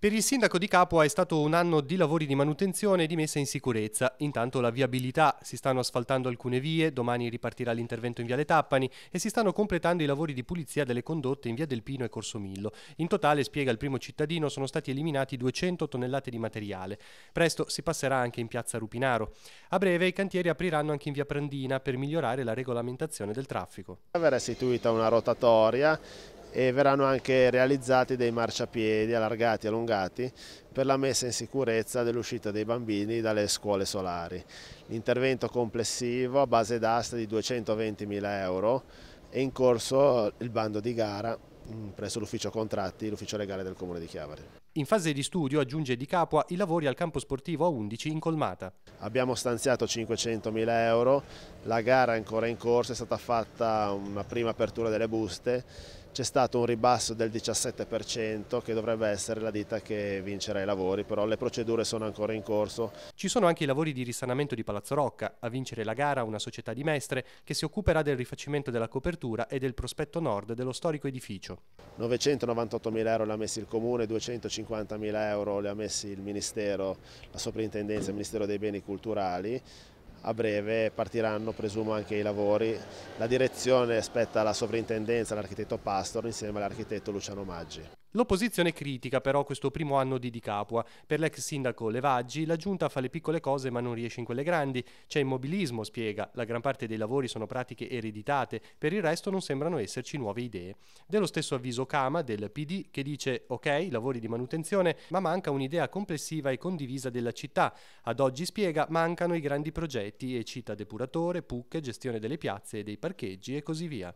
Per il sindaco di Capua è stato un anno di lavori di manutenzione e di messa in sicurezza. Intanto la viabilità, si stanno asfaltando alcune vie, domani ripartirà l'intervento in Viale Tappani e si stanno completando i lavori di pulizia delle condotte in Via del Pino e Corso Millo. In totale, spiega il primo cittadino, sono stati eliminati 200 tonnellate di materiale. Presto si passerà anche in Piazza Rupinaro. A breve i cantieri apriranno anche in Via Prandina per migliorare la regolamentazione del traffico. Verrà istituita una rotatoria e verranno anche realizzati dei marciapiedi allargati e allungati per la messa in sicurezza dell'uscita dei bambini dalle scuole solari. L'intervento complessivo a base d'asta di 220.000 euro è in corso il bando di gara mm, presso l'ufficio contratti, l'ufficio legale del Comune di Chiavari. In fase di studio aggiunge di Capua i lavori al campo sportivo A11 in Colmata. Abbiamo stanziato 500.000 euro, la gara è ancora in corso, è stata fatta una prima apertura delle buste c'è stato un ribasso del 17% che dovrebbe essere la ditta che vincerà i lavori, però le procedure sono ancora in corso. Ci sono anche i lavori di risanamento di Palazzo Rocca, a vincere la gara una società di Mestre che si occuperà del rifacimento della copertura e del prospetto nord dello storico edificio. 998 mila euro li ha messi il Comune, 250 mila euro li ha messi il Ministero, la Soprintendenza, il Ministero dei Beni Culturali, a breve partiranno presumo anche i lavori. La direzione spetta alla sovrintendenza, l'architetto Pastor insieme all'architetto Luciano Maggi. L'opposizione critica però questo primo anno di Di Capua. Per l'ex sindaco Levaggi la giunta fa le piccole cose ma non riesce in quelle grandi. C'è immobilismo, spiega, la gran parte dei lavori sono pratiche ereditate, per il resto non sembrano esserci nuove idee. Dello stesso avviso Cama del PD che dice ok, lavori di manutenzione, ma manca un'idea complessiva e condivisa della città. Ad oggi spiega mancano i grandi progetti e cita depuratore, pucche, gestione delle piazze e dei parcheggi e così via.